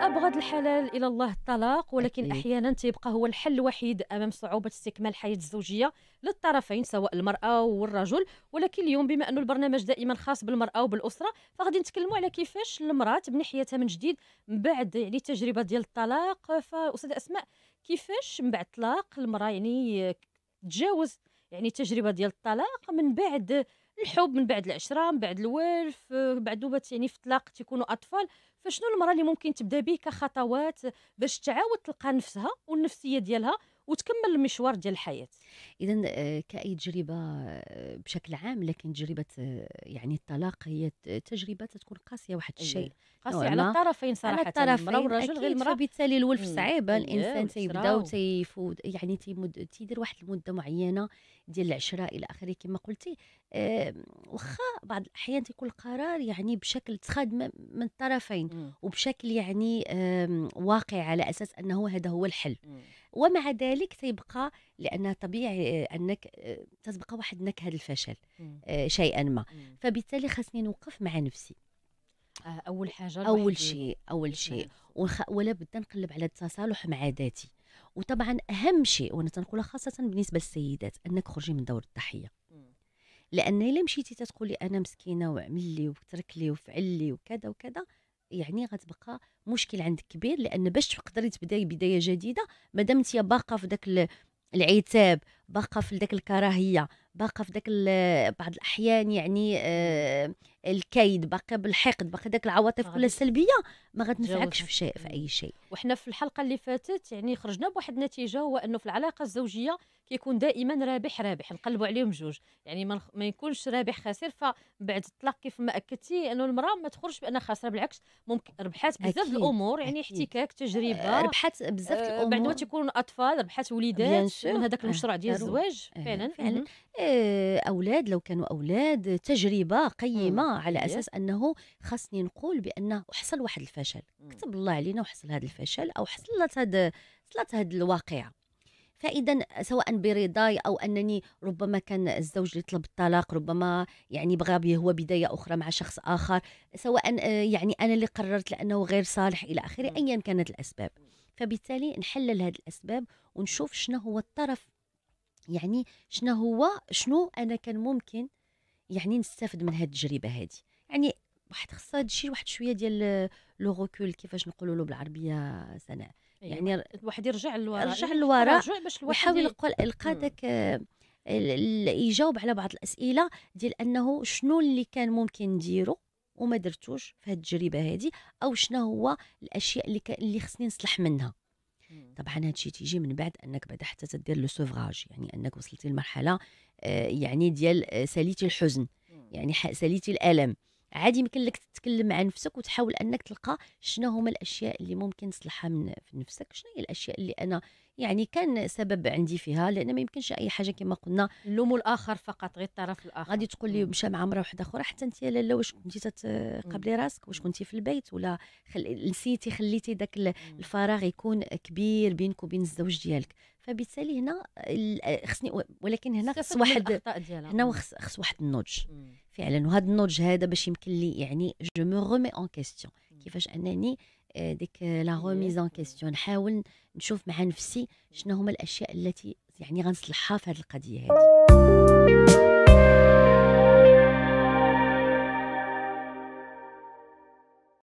أبغض الحلال إلى الله الطلاق ولكن أكيد. أحيانا تيبقى هو الحل الوحيد أمام صعوبة استكمال الحياة الزوجية للطرفين سواء المرأة والرجل ولكن اليوم بما أنه البرنامج دائما خاص بالمرأة وبالأسرة فغادي نتكلموا على كيفاش المرأة تبني حياتها من جديد من بعد يعني التجربة ديال الطلاق فأستاذ أسماء كيفاش من بعد الطلاق المرأة يعني تتجاوز يعني التجربة ديال الطلاق من بعد الحب من بعد العشره من بعد الولف آه، بعد دوبات يعني في الطلاق تيكونوا اطفال فشنو المراه اللي ممكن تبدا به كخطوات باش تعاود تلقى نفسها والنفسيه ديالها وتكمل المشوار ديال الحياه اذا آه، كاي تجربه آه، بشكل عام لكن تجربه آه، يعني الطلاق هي تجربه تكون قاسيه واحد إيه، الشيء قاسيه على الطرفين صراحه على يعني الطرفين والرجل غير المراه فبالتالي الولف صعيبه إيه، الانسان تيبدا تيفوت يعني تيمد تيدير واحد المده معينه ديال العشره الى اخره كما قلتي أه واخا بعض الاحيان تيكون القرار يعني بشكل تخاد من الطرفين وبشكل يعني واقع على اساس انه هذا هو الحل ومع ذلك تيبقى لان طبيعي آه، انك تتبقى آه، واحد نكهه الفشل إمم. آه، شيئا ما إمم. فبالتالي خاصني نوقف مع نفسي اول حاجه اول شيء اول نعم. شيء وخ... ولا بد نقلب على التصالح مع ذاتي وطبعا اهم شيء وانا تنقولها خاصه بالنسبه للسيدات انك خرجي من دور الضحيه إمم. لان الا مشيتي تتقولي انا مسكينه وعمل لي وترك لي وفعل لي وكذا وكذا يعني غتبقى مشكل عندك كبير لان باش تقدري تبداي بدايه جديده مادام انت باقه في داك العتاب باقه في داك الكراهيه باقه في داك بعض الاحيان يعني آه الكيد باقي بالحقد باقي داك العواطف كلها سلبيه ما غتنفعكش في شيء في اي شيء وحنا في الحلقه اللي فاتت يعني خرجنا بواحد النتيجه هو انه في العلاقه الزوجيه كيكون دائما رابح رابح نقلبوا عليهم جوج يعني ما, ما يكونش رابح خاسر فبعد الطلاق كيف ما اكدتي انه المراه ما تخرجش بانها خاسره بالعكس ممكن ربحات بزاف الامور يعني احتكاك تجربه آه، ربحات بزاف الامور آه، بعد ما تيكونوا اطفال ربحات وليدات من هذاك آه، المشروع ديال الزواج فعلا فعلا اولاد لو كانوا اولاد تجربه قيمه مم. على اساس انه خاصني نقول بان حصل واحد الفشل مم. كتب الله علينا وحصل هذا الفشل او حصلت هذا حصلت هذه الواقعه فاذا سواء برضاي او انني ربما كان الزوج اللي طلب الطلاق ربما يعني بغى به هو بدايه اخرى مع شخص اخر سواء آه، يعني انا اللي قررت لانه غير صالح الى اخره إمم. ايا كانت الاسباب إمم. فبالتالي نحلل هذه الاسباب ونشوف شنو هو الطرف يعني شنو هو شنو انا كان ممكن يعني نستافد من هذه التجربه هذه يعني واحد خصها هذا الشيء واحد شويه ديال لو روكول كيفاش نقولوا له بالعربيه سناء إيه، يعني الواحد يرجع للوراء يرجع للوراء ويحاول يلقى ذاك يجاوب على بعض الاسئله ديال انه شنو اللي كان ممكن نديرو وما درتوش في هذه التجربه هذه او شنو هو الاشياء اللي اللي خصني نصلح منها طبعا هذا الشيء تيجي من بعد انك بعد حتى تدير لو سوفراج يعني انك وصلتي لمرحله آه، يعني ديال آه، ساليتي الحزن يعني ساليتي الالم عادي يمكن لك تتكلم مع نفسك وتحاول انك تلقى شنو هما الاشياء اللي ممكن تصلحها من في نفسك شنو هي الاشياء اللي انا يعني كان سبب عندي فيها لان ما يمكنش اي حاجه كما قلنا اللوم الاخر فقط غير الطرف الاخر غادي تقول لي مشى مع امراه واحده اخرى حتى انت يا لاله واش كنتي تقبلي راسك واش كنتي في البيت ولا خل... نسيتي خليتي ذاك الفراغ يكون كبير بينك وبين الزوج ديالك فبالتالي هنا خصني ولكن هنا خص واحد هنا خص خص واحد النضج فعلا وهذا النضج هذا باش يمكن لي يعني جو مو رومي اون كيستيون كيفاش انني آه، ديك لا غوميز أيوه. ان كيستيون نحاول نشوف مع نفسي شنو هما الاشياء التي يعني غنصلحها في هذه القضيه هذه